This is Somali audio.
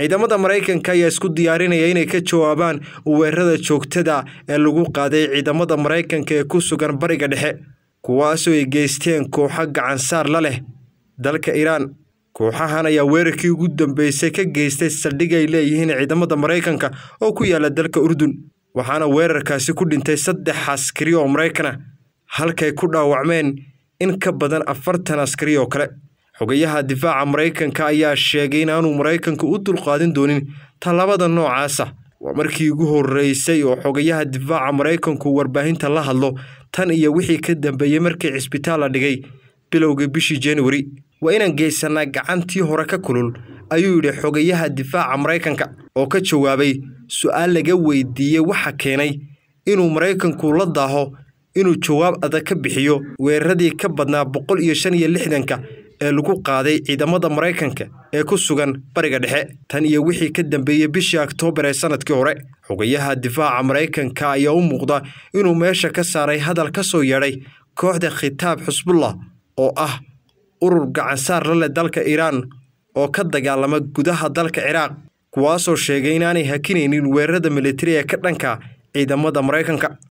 ciidamada maraykanka ayaa isku diyaarinaya inay ka jawaabaan weerarada joogtada ee lagu qaaday ciidamada maraykanka ee ku sugan bariga dhexe kuwaasoo ay geysteen kooxo gacansaar la leh dalka iiraan kooxahan ayaa weerarkii ugu dambeysay ka geystay saldhig ay leeyihiin ciidamada maraykanka oo ku yaalla dalka urdun waxaana weerarkaasi ku dhintay saddex askari oo maraykan ah halkay ku dhaawacmeen in ka badan afartan askari oo kale xogayaha difaaca maraykanka ayaa sheegay inaanu maraykanka u dulqaadin doonin tallabada noocaasa waa markii ugu horreysay oo xogayaha difaaca maraykanku warbaahinta la hadlo tan iyo wixii ka dambeeyey markii cisbitaal la dhigay bilowgii bishii januari waa inaan geysannaa gacantii hore ka kulul ayuu yidhi xogayaha difaaca maraykanka oo ka jawaabay su'aal laga weydiiyey waxa keenay inuu maraykanku la daaho inuu jawaab adag ka bixiyo weeraradii ka badnaa boqol iyo shan iyo lixdanka ee lagu qaaday ciidamada maraykanka ee ku sugan bariga dhexe tan iyo wixii ka dambeeyey bishii oktoobar ee sanadkii hore xogayaha difaaca Mareykanka ayaa u muuqda inuu meesha ka saaray hadal ka soo yeedhay kooxda khitaab Xusbullah oo ah urur gacansaar la leh dalka Iiraan oo ka dagaalama gudaha dalka Ciraaq kuwaasoo sheegay inaanay hakinaynin weerarada militari ee ka dhanka ciidamada maraykanka